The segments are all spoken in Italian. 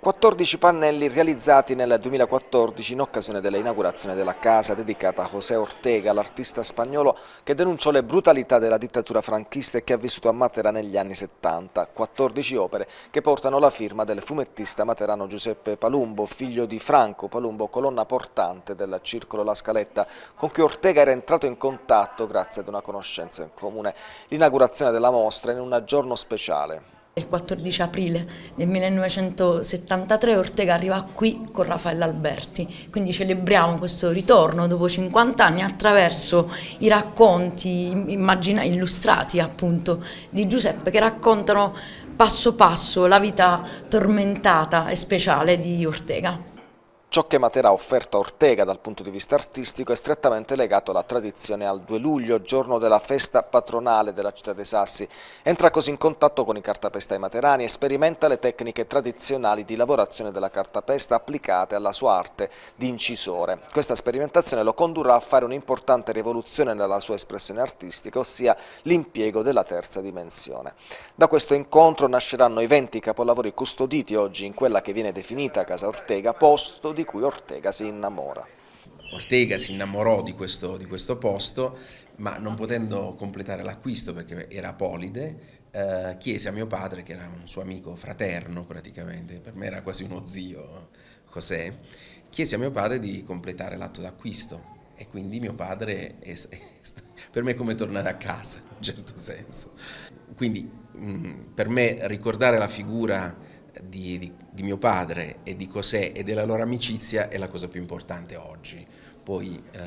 14 pannelli realizzati nel 2014 in occasione dell'inaugurazione della casa dedicata a José Ortega, l'artista spagnolo che denunciò le brutalità della dittatura franchista e che ha vissuto a Matera negli anni 70. 14 opere che portano la firma del fumettista materano Giuseppe Palumbo, figlio di Franco Palumbo, colonna portante del Circolo La Scaletta, con cui Ortega era entrato in contatto grazie ad una conoscenza in comune. L'inaugurazione della mostra in un giorno speciale il 14 aprile del 1973 Ortega arriva qui con Raffaella Alberti, quindi celebriamo questo ritorno dopo 50 anni attraverso i racconti immagina, illustrati appunto di Giuseppe che raccontano passo passo la vita tormentata e speciale di Ortega. Ciò che Matera ha offerto a Ortega dal punto di vista artistico è strettamente legato alla tradizione al 2 luglio, giorno della festa patronale della città dei Sassi. Entra così in contatto con i cartapestai materani e sperimenta le tecniche tradizionali di lavorazione della cartapesta applicate alla sua arte di incisore. Questa sperimentazione lo condurrà a fare un'importante rivoluzione nella sua espressione artistica, ossia l'impiego della terza dimensione. Da questo incontro nasceranno i 20 capolavori custoditi oggi in quella che viene definita Casa Ortega, posto di di cui Ortega si innamora. Ortega si innamorò di questo, di questo posto, ma non potendo completare l'acquisto perché era polide, eh, chiese a mio padre, che era un suo amico fraterno praticamente, per me era quasi uno zio José, chiese a mio padre di completare l'atto d'acquisto e quindi mio padre è, è, per me è come tornare a casa in un certo senso. Quindi mh, mm, per me ricordare la figura di, di, di, mio padre e di Cos'è e della loro amicizia è la cosa più importante oggi. Poi eh,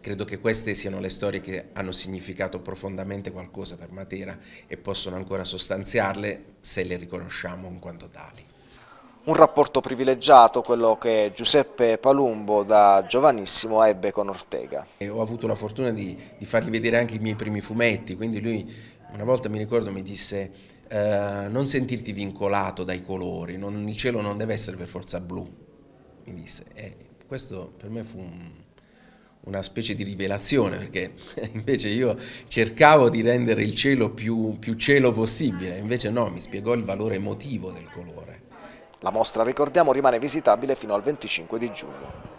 credo che queste siano le storie che hanno significato profondamente qualcosa per Matera e possono ancora sostanziarle se le riconosciamo in quanto tali. Un rapporto privilegiato, quello che Giuseppe Palumbo da giovanissimo ebbe con Ortega. E ho avuto la fortuna di, di fargli vedere anche i miei primi fumetti, quindi lui una volta mi ricordo mi disse eh, non sentirti vincolato dai colori, non, il cielo non deve essere per forza blu, mi disse. E questo per me fu un, una specie di rivelazione perché invece io cercavo di rendere il cielo più, più cielo possibile, invece no, mi spiegò il valore emotivo del colore. La mostra, ricordiamo, rimane visitabile fino al 25 di giugno.